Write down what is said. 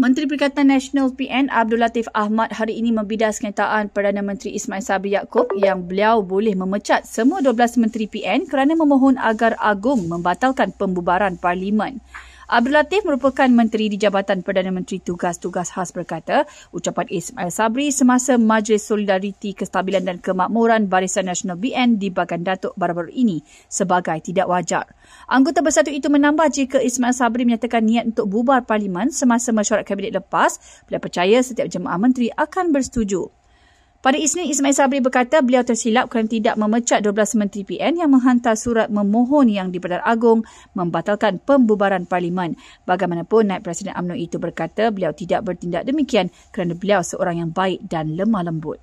Menteri Perikatan Nasional PN Abdul Latif Ahmad hari ini membidas kenyataan Perdana Menteri Ismail Sabri Yaakob yang beliau boleh memecat semua 12 Menteri PN kerana memohon agar Agung membatalkan pembubaran Parlimen. Abdul Latif merupakan menteri di Jabatan Perdana Menteri Tugas-Tugas Khas berkata, ucapan Ismail Sabri semasa Majlis Solidariti Kestabilan dan Kemakmuran Barisan Nasional BN di Bagan Datuk baru-baru ini sebagai tidak wajar. Anggota bersatu itu menambah jika Ismail Sabri menyatakan niat untuk bubar parlimen semasa mesyuarat kabinet lepas, beliau percaya setiap jemaah menteri akan bersetuju. Pada Isnin, Ismail Sabri berkata beliau tersilap kerana tidak memecat 12 Menteri PN yang menghantar surat memohon yang di-Pertara membatalkan pembubaran Parlimen. Bagaimanapun, Naib Presiden UMNO itu berkata beliau tidak bertindak demikian kerana beliau seorang yang baik dan lemah lembut.